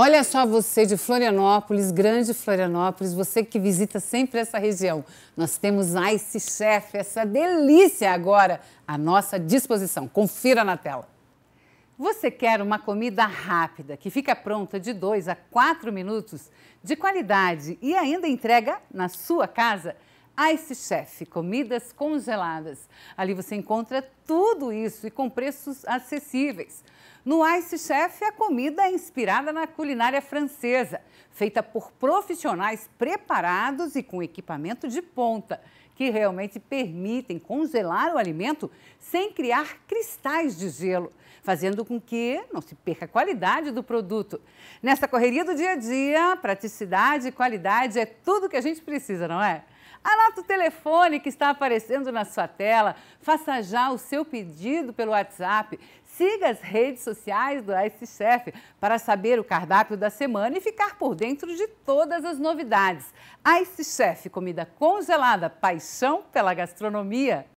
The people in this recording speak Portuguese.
Olha só você de Florianópolis, Grande Florianópolis, você que visita sempre essa região. Nós temos Ice Chef, essa delícia agora à nossa disposição. Confira na tela. Você quer uma comida rápida que fica pronta de 2 a 4 minutos, de qualidade e ainda entrega na sua casa? Ice Chef, comidas congeladas. Ali você encontra tudo isso e com preços acessíveis. No Ice Chef, a comida é inspirada na culinária francesa, feita por profissionais preparados e com equipamento de ponta, que realmente permitem congelar o alimento sem criar cristais de gelo, fazendo com que não se perca a qualidade do produto. Nessa correria do dia a dia, praticidade e qualidade é tudo que a gente precisa, não é? Anota o telefone que está aparecendo na sua tela, faça já o seu pedido pelo WhatsApp, siga as redes sociais do Ice Chef para saber o cardápio da semana e ficar por dentro de todas as novidades. Ice Chef, comida congelada, paixão pela gastronomia.